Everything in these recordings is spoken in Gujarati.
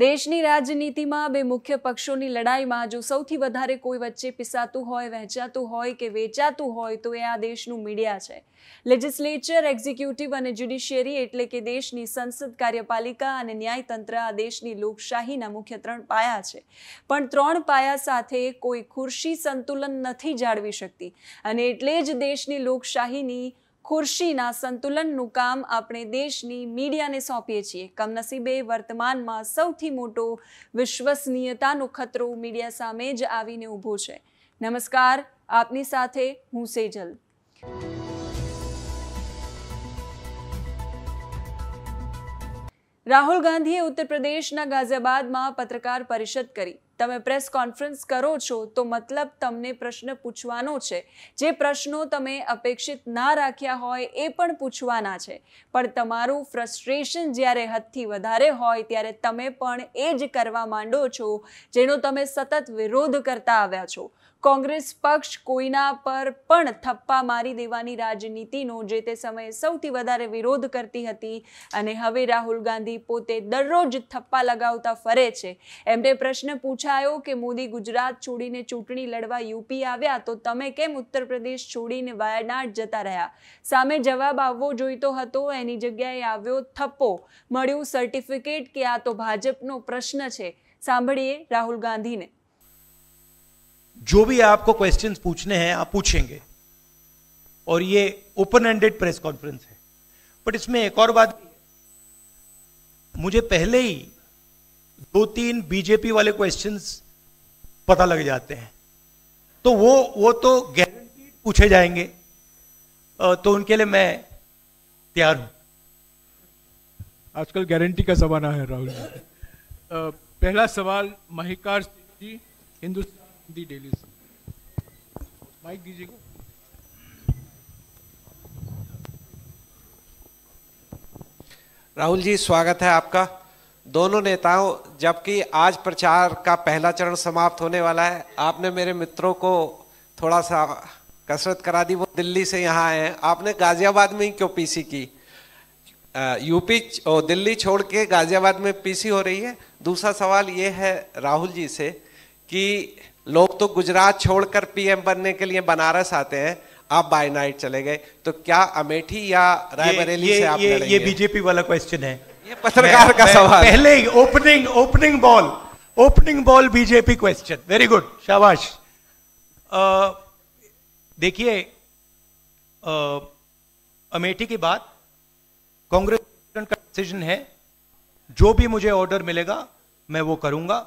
દેશની રાજનીતિમાં બે મુખ્ય પક્ષોની લડાઈમાં જો સૌથી વધારે કોઈ વચ્ચે પીસાતું હોય વહેંચાતું હોય કે વેચાતું હોય તો એ આ દેશનું મીડિયા છે લેજિસ્લેચર એક્ઝિક્યુટિવ અને જ્યુડિશિયરી એટલે કે દેશની સંસદ કાર્યપાલિકા અને ન્યાયતંત્ર આ દેશની લોકશાહીના મુખ્ય ત્રણ પાયા છે પણ ત્રણ પાયા સાથે કોઈ ખુરશી સંતુલન નથી જાળવી શકતી અને એટલે જ દેશની લોકશાહીની ખુરશીના સંતુલનનું કામ આપણે દેશની મીડિયાને સોંપીએ છીએ કમનસીબે વર્તમાનમાં સૌથી મોટો વિશ્વસનીયતાનો ખતરો મીડિયા સામે જ આવીને ઊભો છે નમસ્કાર આપની સાથે હું સેજલ રાહુલ ગાંધીએ ઉત્તર પ્રદેશના ગાઝિયાબાદમાં પત્રકાર પરિષદ કરી તમે પ્રેસ કોન્ફરન્સ કરો છો તો મતલબ તમને પ્રશ્ન પૂછવાનો છે જે પ્રશ્નો તમે અપેક્ષિત ના રાખ્યા હોય એ પણ પૂછવાના છે પણ તમારું ફ્રસ્ટ્રેશન જ્યારે હદથી વધારે હોય ત્યારે તમે પણ એ જ કરવા માંડો છો જેનો તમે સતત વિરોધ કરતા આવ્યા છો કોંગ્રેસ પક્ષ કોઈના પર પણ થપ્પા મારી દેવાની રાજનીતિનો જે તે સમયે સૌથી વધારે વિરોધ કરતી હતી અને હવે રાહુલ ગાંધી પોતે દરરોજ થપ્પા લગાવતા ફરે છે એમને પ્રશ્ન પૂછાયો કે મોદી ગુજરાત છોડીને ચૂંટણી લડવા યુપી આવ્યા તો તમે કેમ ઉત્તર પ્રદેશ છોડીને વાયનાડ જતા રહ્યા સામે જવાબ આવવો જોઈતો હતો એની જગ્યાએ આવ્યો થપ્પો મળ્યું સર્ટિફિકેટ કે આ તો ભાજપનો પ્રશ્ન છે સાંભળીએ રાહુલ ગાંધીને जो भी आपको क्वेश्चंस पूछने हैं आप पूछेंगे और ये ओपन एंडेड प्रेस कॉन्फ्रेंस है बट इसमें एक और बात मुझे पहले ही दो तीन बीजेपी वाले क्वेश्चंस पता लग जाते हैं तो वो वो तो गारंटीड पूछे जाएंगे तो उनके लिए मैं तैयार हूं आजकल गारंटी का जमाना है राहुल जी पहला सवाल महिकार जी हिंदुस्तान दी डेली माइक दीजिएगा राहुल जी स्वागत है आपका दोनों नेताओं जबकि आज प्रचार का पहला चरण समाप्त होने वाला है आपने मेरे मित्रों को थोड़ा सा कसरत करा दी वो दिल्ली से यहाँ आए हैं आपने गाजियाबाद में ही क्यों पीसी की आ, यूपी ओ, दिल्ली छोड़ के गाजियाबाद में पीसी हो रही है दूसरा सवाल ये है राहुल जी से कि लोग तो गुजरात छोड़कर पीएम बनने के लिए बनारस आते हैं आप बाय नाइट चले गए तो क्या अमेठी या रायबरेली से आप ये, ये बीजेपी वाला क्वेश्चन है ये पत्रकार का सवाल पहले ही opening opening ball opening ball BJP question very good शाबाश देखिए अमेठी की बात कांग्रेस का डिसीजन है जो भी मुझे ऑर्डर मिलेगा मैं वो करूंगा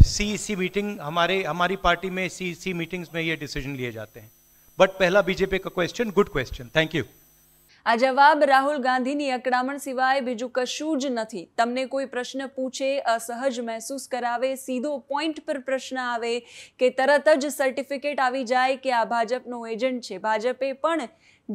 सी सी मीटिंग हमारे हमारी पार्टी में सी सी मीटिंग्स में ये डिसीजन लिए जाते हैं બટ પહેલા બીજેપી કા question good question thank you આ જવાબ રાહુલ ગાંધીની અકડામણ સિવાય બીજું કશું જ નથી તમને કોઈ પ્રશ્ન પૂછે અસહજ મહેસૂસ કરાવે સીધો પોઈન્ટ પર પ્રશ્ન આવે કે તરત જ સર્ટિફિકેટ આવી જાય કે આ ભાજપનો એજન્ટ છે ભાજપે પણ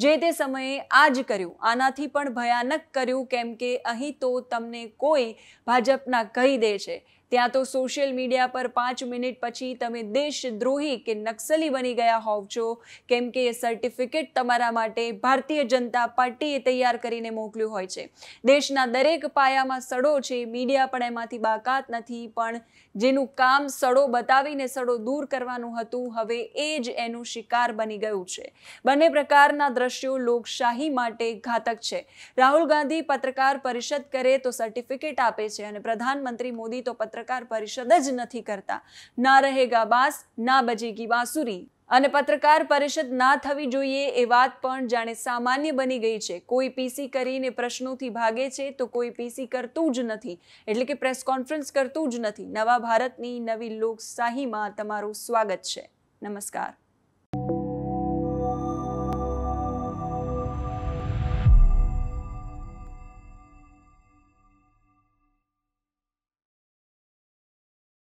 જે તે સમયે આ જ કર્યું આનાથી પણ ભયાનક કર્યું કેમ કે અહીં તો તમને કોઈ ભાજપના કહી દે છે ત્યાં તો સોશિયલ મીડિયા પર પાંચ મિનિટ પછી તમે દેશદ્રોહી કે નક્સલી બની ગયા હોવ છો કેમ કે એ સર્ટિફિકેટ તમારા માટે ભારતીય જનતા પાર્ટીએ તૈયાર કરીને મોકલ્યું હોય છે દેશના દરેક પાયામાં સડો છે મીડિયા પણ એમાંથી બાકાત નથી પણ જેનું કામ સડો બતાવીને સડો દૂર કરવાનું હતું હવે એ જ એનું શિકાર બની ગયું છે બંને પ્રકારના દ્રશ્યો લોકશાહી માટે ઘાતક છે રાહુલ ગાંધી પત્રકાર પરિષદ કરે તો સર્ટિફિકેટ આપે છે અને પ્રધાનમંત્રી મોદી તો પત્ર પત્રકાર પરિષદ જ નથી કરતા ના રહેગા બાસ ના બજેગી બાંસુરી અને પત્રકાર પરિષદ ના થવી જોઈએ એ વાત પણ જાણે સામાન્ય બની ગઈ છે કોઈ પીસી કરીને પ્રશ્નોથી ભાગે છે તો કોઈ પીસી કરતું જ નથી એટલે કે પ્રેસ કોન્ફરન્સ કરતું જ નથી નવા ભારતની નવી લોકશાહીમાં તમારું સ્વાગત છે નમસ્કાર